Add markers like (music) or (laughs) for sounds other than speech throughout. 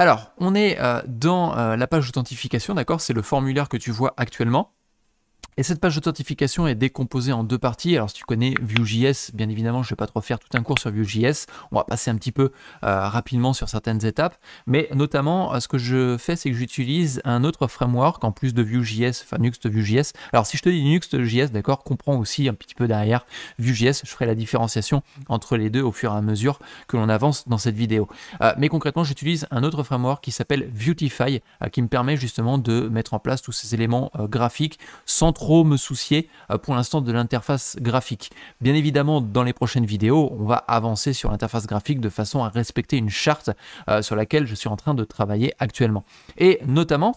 Alors, on est euh, dans euh, la page d'authentification, d'accord C'est le formulaire que tu vois actuellement. Et cette page d'authentification est décomposée en deux parties. Alors si tu connais Vue.js, bien évidemment, je ne vais pas trop faire tout un cours sur Vue.js. On va passer un petit peu euh, rapidement sur certaines étapes. Mais notamment, euh, ce que je fais, c'est que j'utilise un autre framework en plus de Vue.js, enfin Nuxt Vue.js. Alors si je te dis Nuxt.js, d'accord, comprends aussi un petit peu derrière Vue.js. Je ferai la différenciation entre les deux au fur et à mesure que l'on avance dans cette vidéo. Euh, mais concrètement, j'utilise un autre framework qui s'appelle Beautify, qui me permet justement de mettre en place tous ces éléments graphiques sans trop me soucier euh, pour l'instant de l'interface graphique. Bien évidemment, dans les prochaines vidéos, on va avancer sur l'interface graphique de façon à respecter une charte euh, sur laquelle je suis en train de travailler actuellement. Et notamment,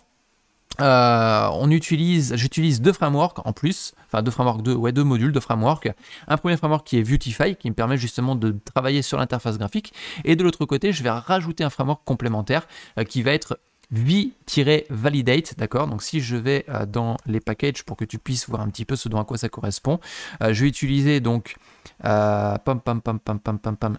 euh, on utilise, j'utilise deux frameworks en plus, enfin deux frameworks, deux, ouais, deux modules de framework. Un premier framework qui est Beautify, qui me permet justement de travailler sur l'interface graphique, et de l'autre côté, je vais rajouter un framework complémentaire qui va être v-validate, d'accord Donc si je vais euh, dans les packages pour que tu puisses voir un petit peu ce dont à quoi ça correspond, euh, je vais utiliser donc euh, pam pam pam pam pam pam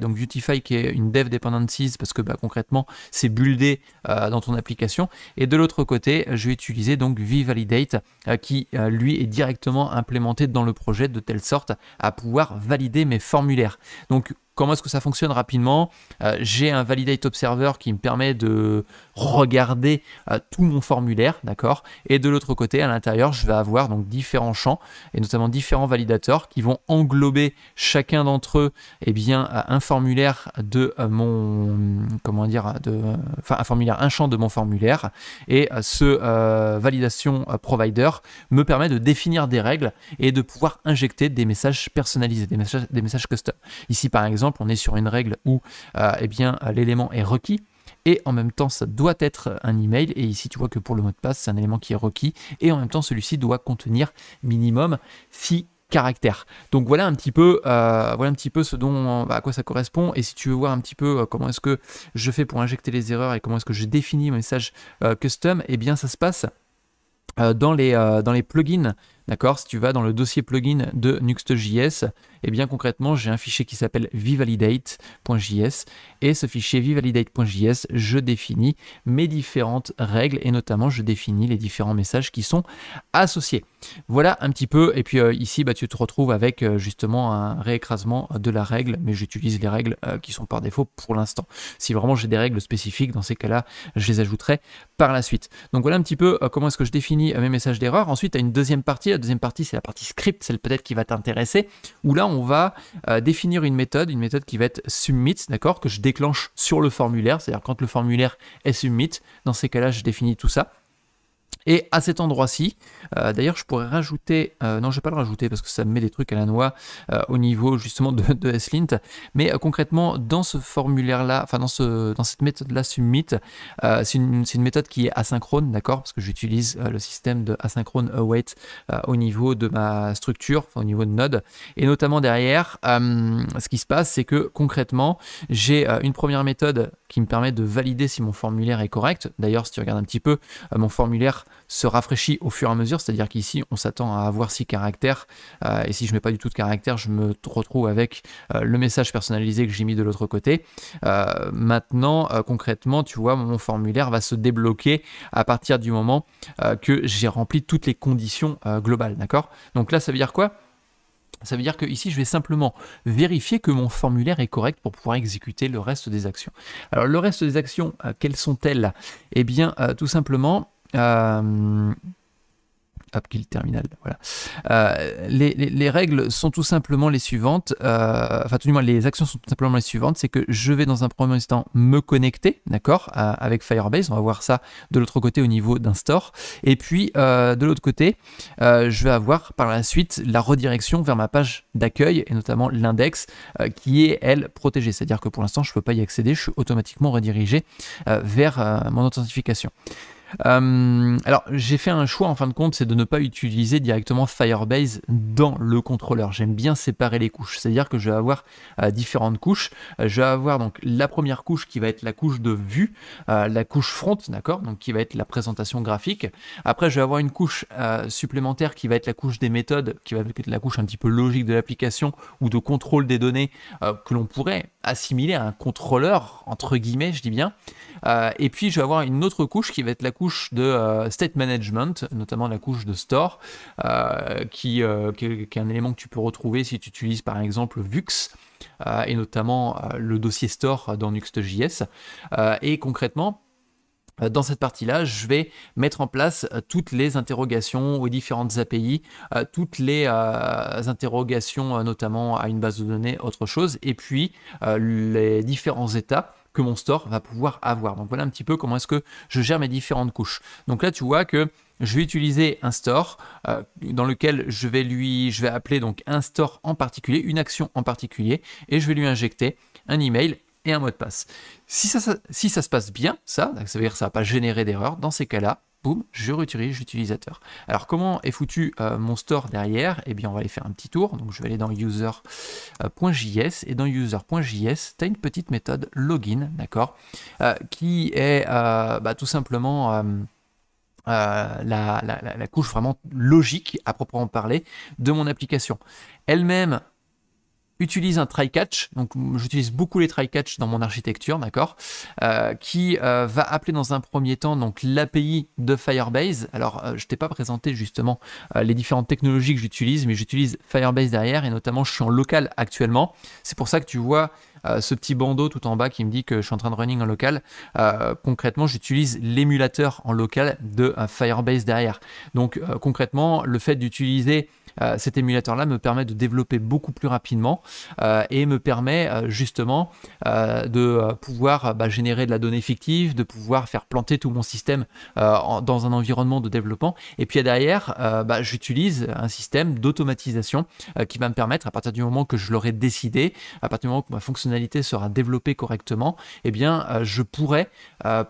donc Beautify qui est une dev dependencies parce que bah, concrètement c'est buildé dans ton application. Et de l'autre côté, je vais utiliser donc vValidate validate qui lui est directement implémenté dans le projet de telle sorte à pouvoir valider mes formulaires. Donc comment est-ce que ça fonctionne rapidement. Euh, j'ai un validate observer qui me permet de regarder euh, tout mon formulaire, d'accord Et de l'autre côté, à l'intérieur, je vais avoir donc différents champs et notamment différents validateurs qui vont englober chacun d'entre eux eh bien euh, un formulaire de mon comment dire de enfin un formulaire un champ de mon formulaire et ce validation provider me permet de définir des règles et de pouvoir injecter des messages personnalisés, des messages des messages custom. Ici par exemple on est sur une règle où euh, eh bien, euh, l'élément est requis et en même temps ça doit être un email et ici tu vois que pour le mot de passe c'est un élément qui est requis et en même temps celui-ci doit contenir minimum 6 caractères. Donc voilà un petit peu, euh, voilà un petit peu ce dont, bah, à quoi ça correspond. Et si tu veux voir un petit peu comment est-ce que je fais pour injecter les erreurs et comment est-ce que je définis mon message custom, et eh bien ça se passe dans les, dans les plugins D'accord Si tu vas dans le dossier plugin de Nuxt.js, eh bien concrètement, j'ai un fichier qui s'appelle vvalidate.js et ce fichier vvalidate.js, je définis mes différentes règles et notamment je définis les différents messages qui sont associés. Voilà un petit peu. Et puis euh, ici, bah, tu te retrouves avec euh, justement un réécrasement de la règle, mais j'utilise les règles euh, qui sont par défaut pour l'instant. Si vraiment j'ai des règles spécifiques, dans ces cas-là, je les ajouterai par la suite. Donc voilà un petit peu comment est-ce que je définis mes messages d'erreur. Ensuite, tu as une deuxième partie. La deuxième partie, c'est la partie script, celle peut-être qui va t'intéresser, où là, on va définir une méthode, une méthode qui va être submit, d'accord, que je déclenche sur le formulaire, c'est-à-dire quand le formulaire est submit, dans ces cas-là, je définis tout ça. Et à cet endroit-ci, euh, d'ailleurs, je pourrais rajouter, euh, non, je ne vais pas le rajouter parce que ça me met des trucs à la noix euh, au niveau justement de, de s mais concrètement, dans ce formulaire-là, enfin, dans, cette méthode-là, Submit, c'est une, méthode qui est asynchrone, d'accord, parce que j'utilise le système de asynchrone await au niveau de ma structure, au niveau de Node, et notamment derrière, ce qui se passe, c'est que concrètement, j'ai une première méthode qui me permet de valider si mon formulaire est correct. D'ailleurs, si tu regardes un petit peu, euh, mon formulaire se rafraîchit au fur et à mesure, c'est-à-dire qu'ici, on s'attend à avoir six caractères, euh, et si je ne mets pas du tout de caractère, je me retrouve avec euh, le message personnalisé que j'ai mis de l'autre côté. maintenant, concrètement, tu vois, mon formulaire va se débloquer à partir du moment que j'ai rempli toutes les conditions globales, d'accord Donc là, ça veut dire quoi ça veut dire que ici, je vais simplement vérifier que mon formulaire est correct pour pouvoir exécuter le reste des actions. Alors, le reste des actions, euh, quelles sont-elles Eh bien, euh, tout simplement, euh, terminal. Voilà. Euh, les, règles sont tout simplement les suivantes. Euh, enfin, tout du moins, les actions sont tout simplement les suivantes. C'est que je vais dans un premier instant me connecter, d'accord, avec Firebase. On va voir ça de l'autre côté au niveau d'un store. Et puis, euh, de l'autre côté, je vais avoir par la suite la redirection vers ma page d'accueil et notamment l'index qui est, elle, protégée. C'est-à-dire que pour l'instant, je ne peux pas y accéder. Je suis automatiquement redirigé vers mon authentification. Euh, alors j'ai fait un choix en fin de compte, c'est de ne pas utiliser directement Firebase dans le contrôleur. J'aime bien séparer les couches, c'est-à-dire que je vais avoir euh, différentes couches. Euh, je vais avoir donc la première couche qui va être la couche de vue, la couche front, d'accord, donc qui va être la présentation graphique. Après je vais avoir une couche supplémentaire qui va être la couche des méthodes, qui va être la couche un petit peu logique de l'application ou de contrôle des données que l'on pourrait assimiler à un contrôleur entre guillemets, je dis bien. et puis je vais avoir une autre couche qui va être la couche de euh, state management, notamment la couche de store, euh, qui, euh, qui, est un élément que tu peux retrouver si tu utilises par exemple Vux et notamment le dossier store dans Nuxt.js. et concrètement, dans cette partie-là, je vais mettre en place toutes les interrogations aux différentes API, toutes les interrogations notamment à une base de données, autre chose, et puis les différents états que mon store va pouvoir avoir. Donc voilà un petit peu comment est-ce que je gère mes différentes couches. Donc là, tu vois que je vais utiliser un store euh, dans lequel je vais lui, je vais appeler donc un store en particulier, une action en particulier, et je vais lui injecter un email et un mot de passe. Si ça, si ça se passe bien, ça, ça veut dire que ça va pas générer d'erreur. Dans ces cas-là, boum, je réutilise l'utilisateur. Alors comment est foutu euh, mon store derrière Eh bien on va aller faire un petit tour, donc je vais aller dans user.js et dans user.js, tu as une petite méthode login, d'accord, euh, qui est euh, bah, tout simplement... La, la, couche vraiment logique à proprement parler de mon application. Elle-même, utilise un try catch. Donc j'utilise beaucoup les try catch dans mon architecture, d'accord, euh, qui euh, va appeler dans un premier temps donc l'API de Firebase. Alors euh, je t'ai pas présenté justement les différentes technologies que j'utilise, mais j'utilise Firebase derrière et notamment je suis en local actuellement. C'est pour ça que tu vois ce petit bandeau tout en bas qui me dit que je suis en train de running en local. concrètement, j'utilise l'émulateur en local de Firebase derrière. Donc concrètement, le fait d'utiliser euh, cet émulateur-là me permet de développer beaucoup plus rapidement euh, et me permet euh, justement de pouvoir bah, générer de la donnée fictive, de pouvoir faire planter tout mon système dans un environnement de développement. Et puis derrière, bah, j'utilise un système d'automatisation qui va me permettre, à partir du moment que je l'aurai décidé, à partir du moment que ma fonctionnalité sera développée correctement, eh bien, je pourrai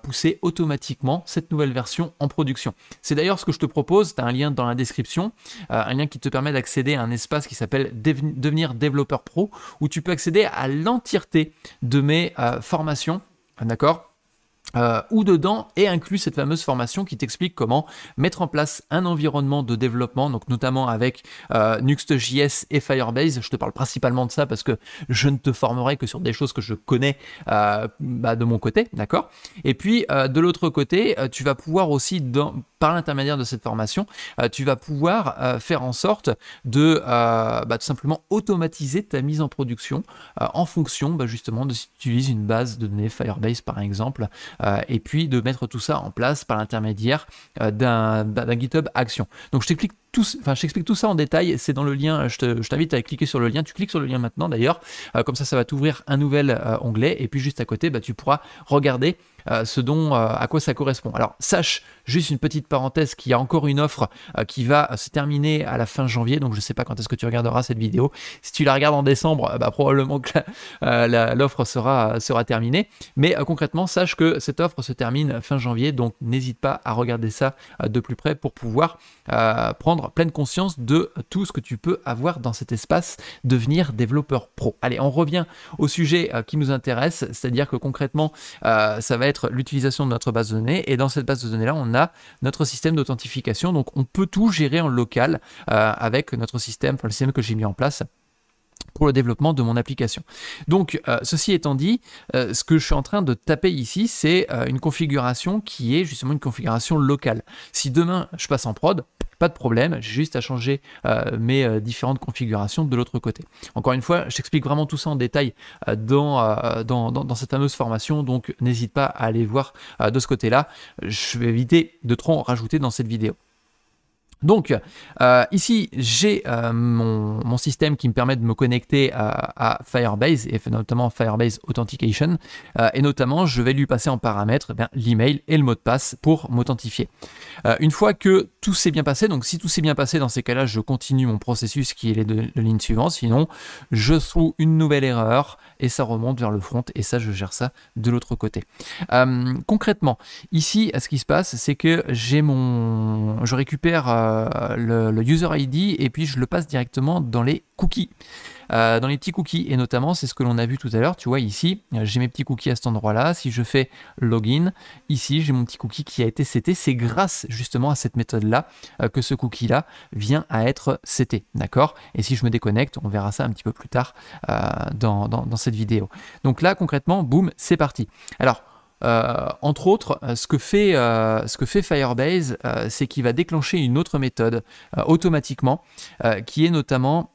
pousser automatiquement cette nouvelle version en production. C'est d'ailleurs ce que je te propose, tu as un lien dans la description, un lien qui te permet d'accéder à un espace qui s'appelle Devenir développeur pro, où tu peux accéder à l'entièreté de mes euh, formations. D'accord ou euh, où dedans est inclus cette fameuse formation qui t'explique comment mettre en place un environnement de développement, donc notamment avec euh, Nuxt.js et Firebase. Je te parle principalement de ça parce que je ne te formerai que sur des choses que je connais euh, bah, de mon côté, d'accord Et puis de l'autre côté, tu vas pouvoir aussi, par l'intermédiaire de cette formation, tu vas pouvoir faire en sorte de bah, tout simplement automatiser ta mise en production en fonction bah, justement de si tu utilises une base de données Firebase par exemple euh, et puis de mettre tout ça en place par l'intermédiaire euh, d'un GitHub Action. Donc je t'explique tout, enfin, je t'explique tout ça en détail, c'est dans le lien, je t'invite à cliquer sur le lien, tu cliques sur le lien maintenant d'ailleurs, euh, comme ça ça va t'ouvrir un nouvel onglet, et puis juste à côté, bah, tu pourras regarder euh, ce dont, euh, à quoi ça correspond. Alors sache, juste une petite parenthèse, qu'il y a encore une offre euh, qui va se terminer à la fin janvier, donc je ne sais pas quand est-ce que tu regarderas cette vidéo. Si tu la regardes en décembre, bah, probablement que l'offre sera terminée. Mais concrètement, sache que cette offre se termine fin janvier, donc n'hésite pas à regarder ça de plus près pour pouvoir prendre pleine conscience de tout ce que tu peux avoir dans cet espace, devenir développeur pro. Allez, on revient au sujet qui nous intéresse, c'est-à-dire que concrètement, ça va être l'utilisation de notre base de données. Et dans cette base de données-là, on a notre système d'authentification. Donc on peut tout gérer en local euh, avec notre système, le système que j'ai mis en place pour le développement de mon application. Donc, euh, ceci étant dit, euh, ce que je suis en train de taper ici, c'est une configuration qui est justement une configuration locale. Si demain je passe en prod, pas de problème, j'ai juste à changer euh, mes euh, différentes configurations de l'autre côté. Encore une fois, j'explique vraiment tout ça en détail euh, dans, dans, dans, cette fameuse formation, donc n'hésite pas à aller voir de ce côté-là. Je vais éviter de trop en rajouter dans cette vidéo. Donc euh, ici, j'ai euh, mon, système qui me permet de me connecter euh, à, Firebase, et notamment Firebase Authentication, et notamment je vais lui passer en paramètre eh l'email et le mot de passe pour m'authentifier. une fois que tout s'est bien passé, donc si tout s'est bien passé, dans ces cas-là, je continue mon processus qui est de ligne ligne suivante sinon je trouve une nouvelle erreur, et ça remonte vers le front, et ça je gère ça de l'autre côté. concrètement, ici, ce qui se passe, c'est que j'ai mon... je récupère euh, le, user ID et puis je le passe directement dans les cookies. Euh, dans les petits cookies et notamment c'est ce que l'on a vu tout à l'heure tu vois ici euh, j'ai mes petits cookies à cet endroit là si je fais login ici j'ai mon petit cookie qui a été seté, c'est grâce justement à cette méthode là que ce cookie là vient à être seté, d'accord et si je me déconnecte on verra ça un petit peu plus tard dans, cette vidéo donc là concrètement boum c'est parti alors euh, entre autres, euh, ce que fait, euh, ce que fait Firebase, c'est qu'il va déclencher une autre méthode automatiquement, qui est notamment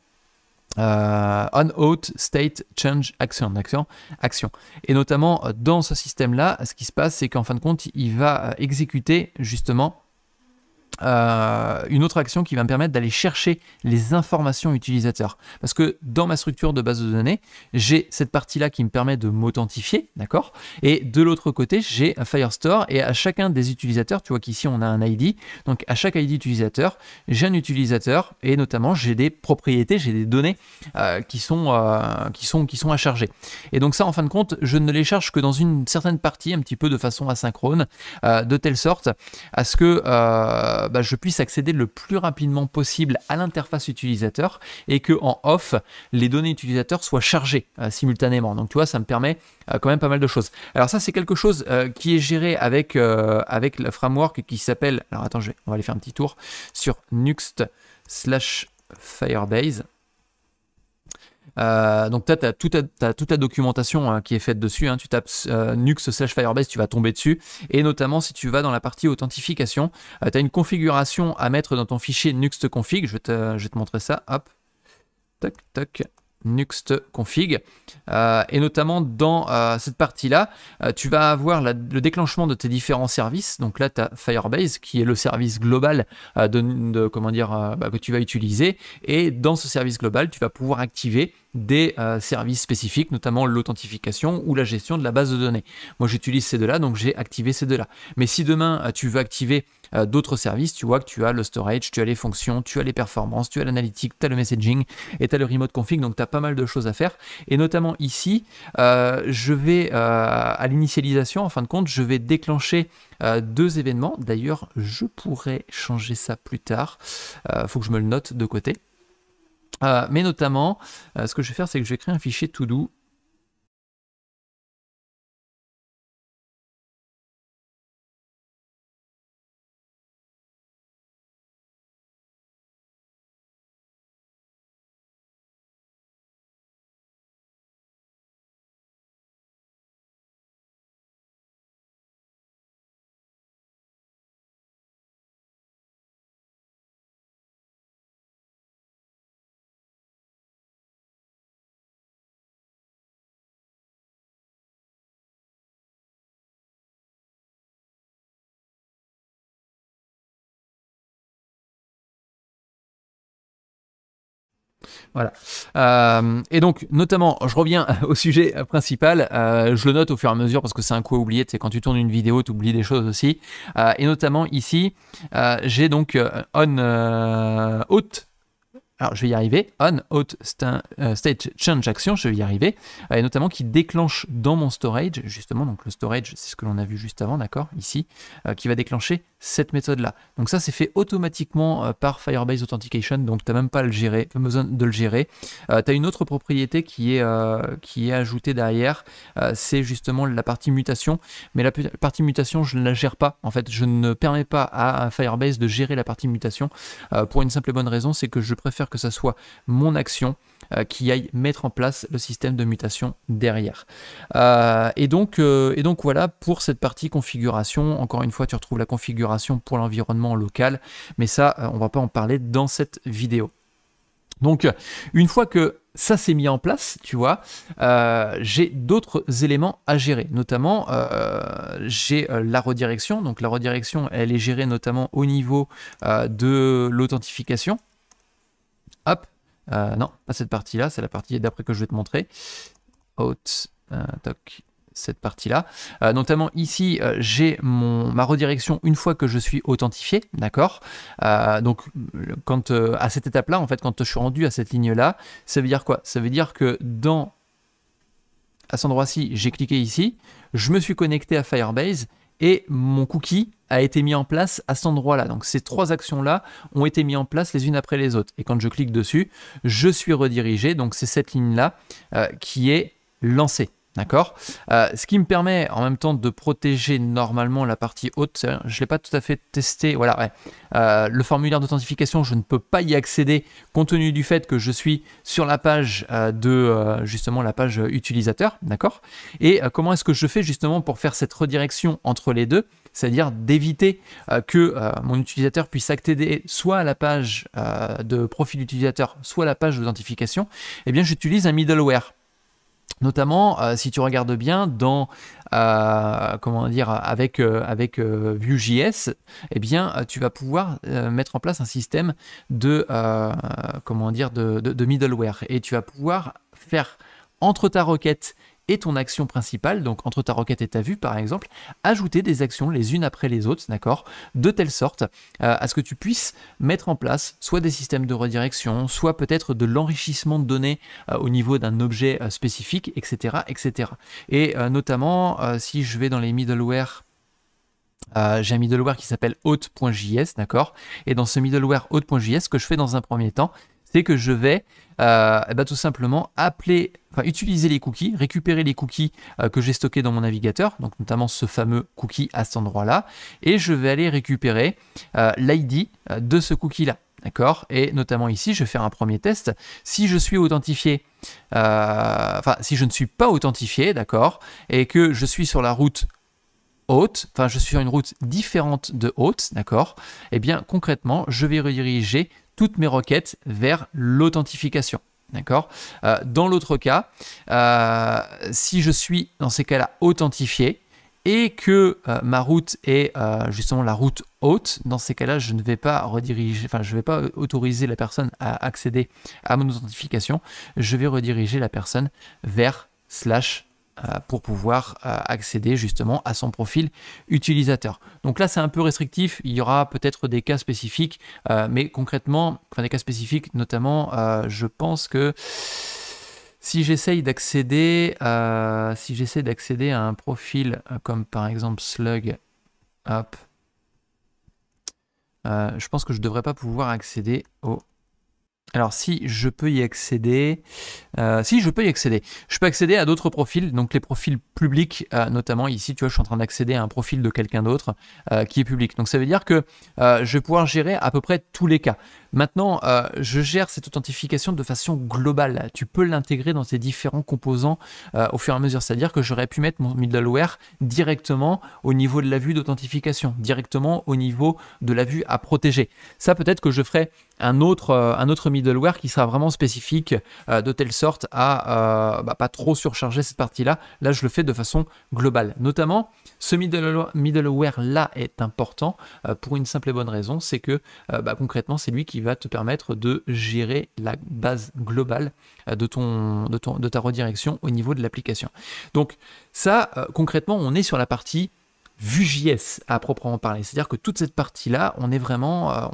on out state change action, action, action. Et notamment dans ce système-là, ce qui se passe, c'est qu'en fin de compte, il va exécuter justement euh, une autre action qui va me permettre d'aller chercher les informations utilisateurs. Parce que dans ma structure de base de données, j'ai cette partie-là qui me permet de m'authentifier, d'accord Et de l'autre côté, j'ai un Firestore et à chacun des utilisateurs, tu vois qu'ici on a un ID, donc à chaque ID utilisateur, j'ai un utilisateur et notamment j'ai des propriétés, j'ai des données euh, qui, sont, euh, qui, sont, qui sont à charger. Et donc ça, en fin de compte, je ne les charge que dans une certaine partie, un petit peu de façon asynchrone, de telle sorte à ce que bah, je puisse accéder le plus rapidement possible à l'interface utilisateur et que en off, les données utilisateurs soient chargées euh, simultanément. Donc tu vois, ça me permet euh, quand même pas mal de choses. Alors ça, c'est quelque chose euh, qui est géré avec, avec le framework qui s'appelle. Alors attends, on va aller faire un petit tour sur Nuxt slash Firebase. Euh, donc, tu as, toute la documentation hein, qui est faite dessus. Hein. Tu tapes euh, Nux slash Firebase, tu vas tomber dessus. Et notamment, si tu vas dans la partie authentification, euh, tu as une configuration à mettre dans ton fichier Nuxt config. Je vais te, montrer ça. Hop. toc, toc. Nuxt config. Euh, et notamment dans euh, cette partie-là, euh, tu vas avoir le déclenchement de tes différents services. Donc là, tu as Firebase qui est le service global de, comment dire, bah, que tu vas utiliser. Et dans ce service global, tu vas pouvoir activer des euh, services spécifiques, notamment l'authentification ou la gestion de la base de données. Moi, j'utilise ces deux-là, donc j'ai activé ces deux-là. Mais si demain, euh, tu veux activer euh, d'autres services, tu vois que tu as le storage, tu as les fonctions, tu as les performances, tu as l'analytique, tu as le messaging et tu as le remote config, donc tu as pas mal de choses à faire. Et notamment ici, je vais à l'initialisation, en fin de compte, je vais déclencher deux événements. D'ailleurs, je pourrais changer ça plus tard. Il faut que je me le note de côté. Euh, mais notamment, euh, ce que je vais faire, c'est que je vais créer un fichier to do Voilà. Euh, et donc, notamment, je reviens (laughs) au sujet principal. Euh, je le note au fur et à mesure parce que c'est un coup à oublier. C'est quand tu tournes une vidéo, tu oublies des choses aussi. Euh, et notamment ici, j'ai donc on haute. alors, je vais y arriver. On out state change action, je vais y arriver. et notamment qui déclenche dans mon storage, justement, donc le storage, c'est ce que l'on a vu juste avant, d'accord, ici, qui va déclencher cette méthode-là. Donc ça, c'est fait automatiquement euh, par Firebase Authentication, donc tu n'as même pas, le gérer, pas besoin de le gérer. Euh, tu as une autre propriété qui est, euh, qui est ajoutée derrière, c'est justement la partie mutation, mais la partie mutation, je ne la gère pas. En fait, je ne permets pas à Firebase de gérer la partie mutation pour une simple et bonne raison, c'est que je préfère que ça soit mon action euh, qui aille mettre en place le système de mutation derrière. Euh, et, donc, euh, donc voilà pour cette partie configuration. Encore une fois, tu retrouves la configuration pour l'environnement local, mais ça, on va pas en parler dans cette vidéo. Donc, une fois que ça s'est mis en place, tu vois, j'ai d'autres éléments à gérer. Notamment, j'ai la redirection. Donc, la redirection, elle est gérée notamment au niveau de l'authentification. Hop, euh, non, pas cette partie-là, c'est la partie d'après que je vais te montrer. Out, euh, toc, cette partie-là. Euh, notamment ici, j'ai ma redirection une fois que je suis authentifié, d'accord Donc, quand à cette étape-là, en fait, quand je suis rendu à cette ligne-là, ça veut dire quoi Ça veut dire que dans à cet endroit-ci, j'ai cliqué ici, je me suis connecté à Firebase et mon cookie a été mis en place à cet endroit-là. Donc ces trois actions-là ont été mises en place les unes après les autres. Et quand je clique dessus, je suis redirigé. Donc c'est cette ligne-là euh, qui est lancée. D'accord euh, Ce qui me permet en même temps de protéger normalement la partie haute. Je ne l'ai pas tout à fait testé. Voilà, euh, le formulaire d'authentification, je ne peux pas y accéder compte tenu du fait que je suis sur la page euh, de justement la page utilisateur. D'accord Et comment est-ce que je fais justement pour faire cette redirection entre les deux c'est-à-dire d'éviter que mon utilisateur puisse accéder soit à la page de profil utilisateur, soit à la page d'authentification, eh bien j'utilise un middleware. Notamment, euh, si tu regardes bien, dans euh, comment dire, avec euh, Vue.js, eh bien, tu vas pouvoir mettre en place un système de comment dire de, de, middleware et tu vas pouvoir faire entre ta requête et ton action principale, donc entre ta requête et ta vue par exemple, ajouter des actions les unes après les autres, d'accord De telle sorte euh, à ce que tu puisses mettre en place soit des systèmes de redirection, soit peut-être de l'enrichissement de données euh, au niveau d'un objet euh, spécifique, etc. etc. Et notamment, si je vais dans les middleware j'ai un middleware qui s'appelle haute.js, d'accord Et dans ce middleware haute.js, ce que je fais dans un premier temps, c'est que je vais euh, eh ben, tout simplement appeler, utiliser les cookies, récupérer les cookies euh, que j'ai stockés dans mon navigateur, donc notamment ce fameux cookie à cet endroit-là, et je vais aller récupérer euh, l'ID de ce cookie-là. D'accord Et notamment ici, je vais faire un premier test. Si je suis authentifié, enfin, si je ne suis pas authentifié, d'accord, et que je suis sur la route haute, enfin je suis sur une route différente de haute, d'accord et eh bien concrètement, je vais rediriger toutes mes requêtes vers l'authentification. D'accord euh, Dans l'autre cas, euh, si je suis dans ces cas-là authentifié et que euh, ma route est justement la route haute, dans ces cas-là, je ne vais pas rediriger, enfin, je ne vais pas autoriser la personne à accéder à mon authentification. Je vais rediriger la personne vers slash euh, pour pouvoir euh, accéder justement à son profil utilisateur. Donc là, c'est un peu restrictif. Il y aura peut-être des cas spécifiques, euh, mais concrètement, enfin des cas spécifiques, notamment, je pense que si j'essaye d'accéder, si j'essaie d'accéder à un profil comme par exemple Slug, hop, je pense que je ne devrais pas pouvoir accéder au alors si je peux y accéder, euh, si je peux y accéder, je peux accéder à d'autres profils, donc les profils publics, euh, notamment ici, tu vois, je suis en train d'accéder à un profil de quelqu'un d'autre euh, qui est public. Donc ça veut dire que je vais pouvoir gérer à peu près tous les cas. Maintenant, je gère cette authentification de façon globale. Tu peux l'intégrer dans tes différents composants au fur et à mesure. C'est-à-dire que j'aurais pu mettre mon middleware directement au niveau de la vue d'authentification, directement au niveau de la vue à protéger. Ça peut-être que je ferai un autre, un autre middleware qui sera vraiment spécifique euh, de telle sorte à euh, bah, pas trop surcharger cette partie-là. Là, je le fais de façon globale. Notamment, ce middleware-là est important euh, pour une simple et bonne raison, c'est que bah, concrètement, c'est lui qui va te permettre de gérer la base globale de, ton, de, ton, de ta redirection au niveau de l'application. Donc ça, concrètement, on est sur la partie Vue.js à proprement parler. C'est-à-dire que toute cette partie-là, on est vraiment, euh,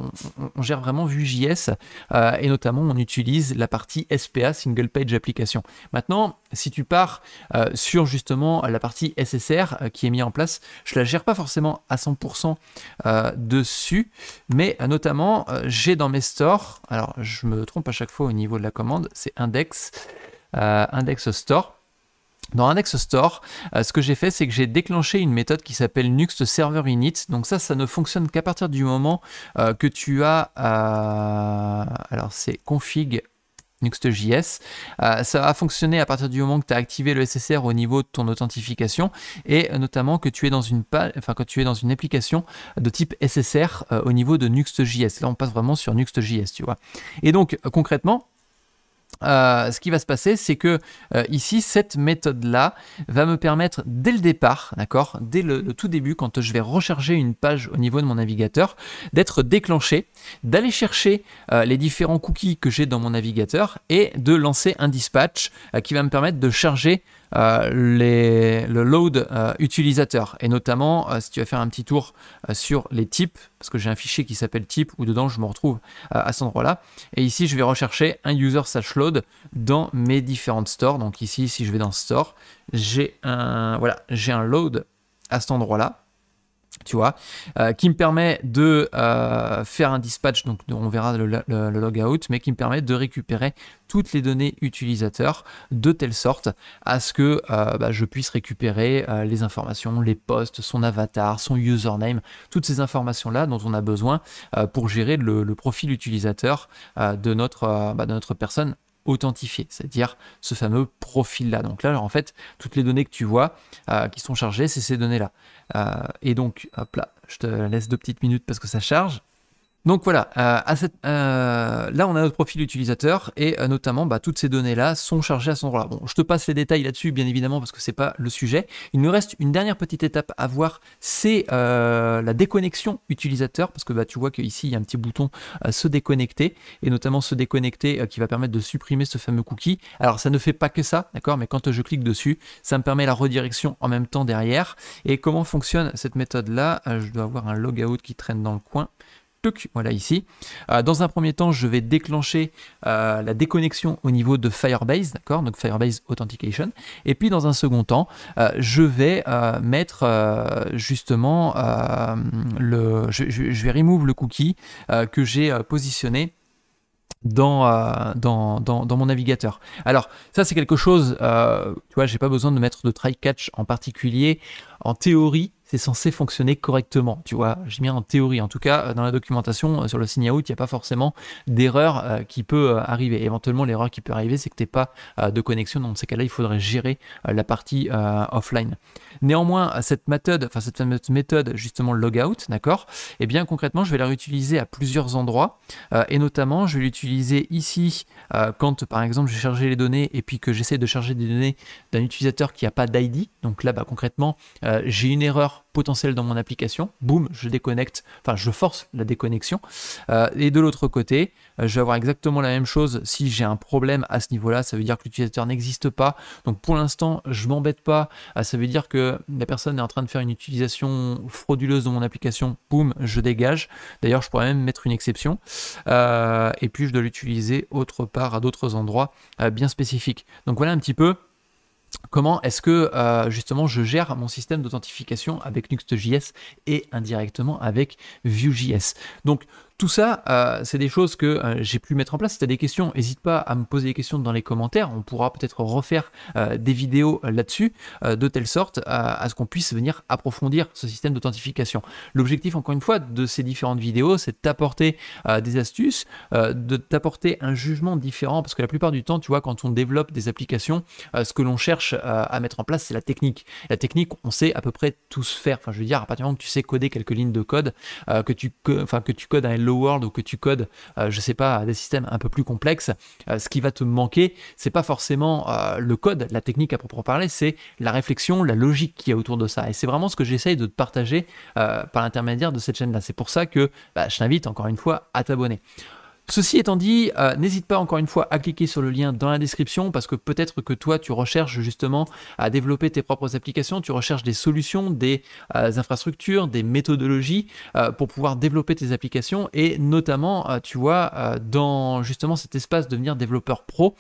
on, gère vraiment Vue.js euh, et notamment on utilise la partie SPA, Single Page Application. Maintenant, si tu pars euh, sur justement la partie SSR qui est mise en place, je la gère pas forcément à 100% dessus, mais notamment j'ai dans mes stores, alors je me trompe à chaque fois au niveau de la commande, c'est index, index store. Dans Index Store, euh, ce que j'ai fait, c'est que j'ai déclenché une méthode qui s'appelle Nuxt Server Init. Donc ça, ça ne fonctionne qu'à partir du moment euh, que tu as... Euh, alors c'est config Nuxt.js. ça va fonctionner à partir du moment que tu as activé le SSR au niveau de ton authentification et notamment que tu es dans une, enfin, que tu es dans une application de type SSR au niveau de Nuxt.js. Là, on passe vraiment sur Nuxt.js, tu vois. Et donc, concrètement, euh, ce qui va se passer, c'est que euh, ici, cette méthode-là va me permettre dès le départ, d'accord, dès le, tout début, quand je vais recharger une page au niveau de mon navigateur, d'être déclenché, d'aller chercher euh, les différents cookies que j'ai dans mon navigateur et de lancer un dispatch qui va me permettre de charger euh, les, le load euh, utilisateur. Et notamment, euh, si tu vas faire un petit tour sur les types, parce que j'ai un fichier qui s'appelle type, où dedans je me retrouve à cet endroit-là. Et ici, je vais rechercher un user slash load dans mes différentes stores. Donc ici, si je vais dans store, j'ai un, voilà, j'ai un load à cet endroit-là tu vois, euh, qui me permet de euh, faire un dispatch, donc on verra le, logout, mais qui me permet de récupérer toutes les données utilisateurs de telle sorte à ce que euh, bah, je puisse récupérer les informations, les posts, son avatar, son username, toutes ces informations-là dont on a besoin pour gérer le, profil utilisateur de, notre, bah, de notre personne authentifié, c'est-à-dire ce fameux profil-là. Donc là, en fait, toutes les données que tu vois euh, qui sont chargées, c'est ces données-là. Euh, et donc, hop là, je te laisse deux petites minutes parce que ça charge. Donc voilà, euh, à euh, là on a notre profil utilisateur et euh, notamment bah, toutes ces données-là sont chargées à son endroit Bon, je te passe les détails là-dessus bien évidemment parce que ce n'est pas le sujet. Il nous reste une dernière petite étape à voir, c'est la déconnexion utilisateur parce que bah, tu vois qu'ici il y a un petit bouton se déconnecter et notamment se déconnecter qui va permettre de supprimer ce fameux cookie. Alors ça ne fait pas que ça, d'accord, mais quand je clique dessus, ça me permet la redirection en même temps derrière. Et comment fonctionne cette méthode-là Je dois avoir un logout qui traîne dans le coin voilà ici. Euh, dans un premier temps, je vais déclencher euh, la déconnexion au niveau de Firebase, d'accord Donc Firebase Authentication. Et puis dans un second temps, euh, je vais mettre justement le, je, vais remove le cookie que j'ai positionné. Dans, dans, mon navigateur. Alors ça c'est quelque chose, tu vois, j'ai pas besoin de mettre de try catch en particulier. En théorie, c'est censé fonctionner correctement. Tu vois, j'ai mis en théorie, en tout cas, euh, dans la documentation euh, sur le sign out, il n'y a pas forcément d'erreur euh, qui peut arriver. Éventuellement, l'erreur qui peut arriver, c'est que tu n'es pas de connexion. Dans ces cas-là, il faudrait gérer la partie offline. Néanmoins, cette méthode, enfin cette fameuse méthode, justement logout, d'accord et eh bien, concrètement, je vais la réutiliser à plusieurs endroits et notamment, je vais l'utiliser ici quand, par exemple, je chargé les données et puis que j'essaie de charger des données d'un utilisateur qui n'a pas d'ID. Donc là, bah, concrètement, j'ai une erreur potentiel dans mon application. Boum, je déconnecte, enfin je force la déconnexion. Euh, et de l'autre côté, euh, je vais avoir exactement la même chose si j'ai un problème à ce niveau-là. Ça veut dire que l'utilisateur n'existe pas. Donc pour l'instant, je m'embête pas. Euh, ça veut dire que la personne est en train de faire une utilisation frauduleuse de mon application. Boum, je dégage. D'ailleurs, je pourrais même mettre une exception. et puis je dois l'utiliser autre part à d'autres endroits bien spécifiques. Donc voilà un petit peu comment est-ce que euh, justement je gère mon système d'authentification avec Nuxt.js et indirectement avec Vue.js. Donc tout ça, euh, c'est des choses que euh, j'ai pu mettre en place. Si tu as des questions, n'hésite pas à me poser des questions dans les commentaires. On pourra peut-être refaire euh, des vidéos là-dessus, de telle sorte à ce qu'on puisse venir approfondir ce système d'authentification. L'objectif, encore une fois, de ces différentes vidéos, c'est de t'apporter des astuces, de t'apporter un jugement différent, parce que la plupart du temps, tu vois, quand on développe des applications, ce que l'on cherche à mettre en place, c'est la technique. La technique, on sait à peu près tout se faire. Enfin, je veux dire, à partir du moment que tu sais coder quelques lignes de code, que tu, enfin, que tu codes un hello World ou que tu codes, euh, je sais pas, des systèmes un peu plus complexes, euh, ce qui va te manquer, c'est pas forcément euh, le code, la technique à proprement parler, c'est la réflexion, la logique qui y a autour de ça. Et c'est vraiment ce que j'essaye de te partager par l'intermédiaire de cette chaîne-là. C'est pour ça que bah, je t'invite encore une fois à t'abonner. Ceci étant dit, euh, n'hésite pas encore une fois à cliquer sur le lien dans la description parce que peut-être que toi tu recherches justement à développer tes propres applications, tu recherches des solutions, des euh, infrastructures, des méthodologies euh, pour pouvoir développer tes applications et notamment tu vois dans justement cet espace devenir développeur pro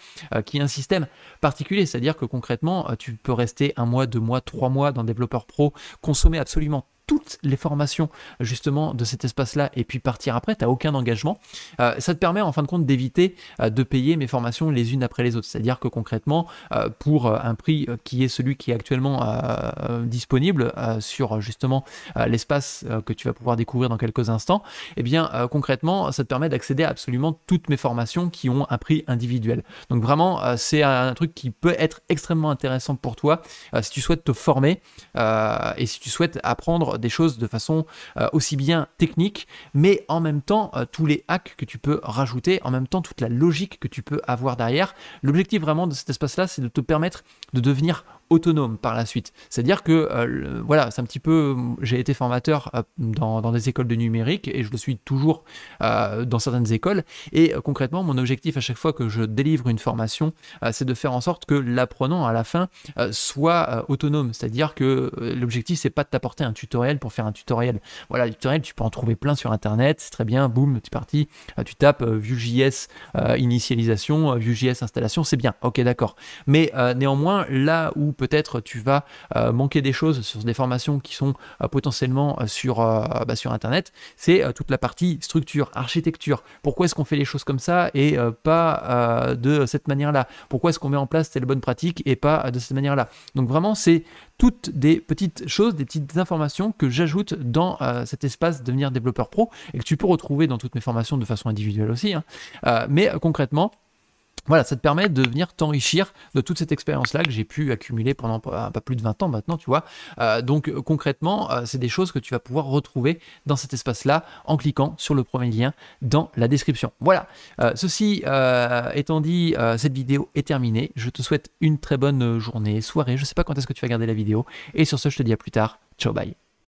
qui est un système particulier, c'est-à-dire que concrètement tu peux rester un mois, deux mois, trois mois dans développeur pro, consommer absolument toutes les formations justement de cet espace-là et puis partir après, tu n'as aucun engagement. Euh, ça te permet en fin de compte d'éviter euh, de payer mes formations les unes après les autres. C'est-à-dire que concrètement, euh, pour un prix qui est celui qui est actuellement disponible sur justement l'espace que tu vas pouvoir découvrir dans quelques instants, et eh bien concrètement, ça te permet d'accéder à absolument toutes mes formations qui ont un prix individuel. Donc vraiment, c'est un truc qui peut être extrêmement intéressant pour toi si tu souhaites te former et si tu souhaites apprendre des choses de façon euh, aussi bien technique, mais en même temps euh, tous les hacks que tu peux rajouter, en même temps toute la logique que tu peux avoir derrière. L'objectif vraiment de cet espace-là, c'est de te permettre de devenir autonome par la suite. C'est-à-dire que, euh, voilà, c'est un petit peu, j'ai été formateur euh, dans, des écoles de numérique et je le suis toujours euh, dans certaines écoles. Et concrètement, mon objectif à chaque fois que je délivre une formation, c'est de faire en sorte que l'apprenant à la fin soit autonome. C'est-à-dire que l'objectif, c'est pas de t'apporter un tutoriel pour faire un tutoriel. Voilà, tutoriel tu peux en trouver plein sur Internet, c'est très bien, boum, tu es parti, tu tapes Vue.js initialisation, Vue.js installation, c'est bien, ok, d'accord. Mais néanmoins, là où peut peut-être tu vas euh, manquer des choses sur des formations qui sont euh, potentiellement euh, sur, bah, sur Internet, c'est toute la partie structure, architecture. Pourquoi est-ce qu'on fait les choses comme ça et pas de cette manière-là Pourquoi est-ce qu'on met en place telle bonne pratique et pas de cette manière-là Donc vraiment, c'est toutes des petites choses, des petites informations que j'ajoute dans cet espace devenir développeur pro et que tu peux retrouver dans toutes mes formations de façon individuelle aussi. Hein. mais concrètement, voilà, ça te permet de venir t'enrichir de toute cette expérience-là que j'ai pu accumuler pendant pas, plus de 20 ans maintenant, tu vois. Euh, donc euh, concrètement, euh, c'est des choses que tu vas pouvoir retrouver dans cet espace-là en cliquant sur le premier lien dans la description. Voilà, ceci étant dit, cette vidéo est terminée. Je te souhaite une très bonne journée, soirée, je ne sais pas quand est-ce que tu vas regarder la vidéo. Et sur ce, je te dis à plus tard. Ciao, bye.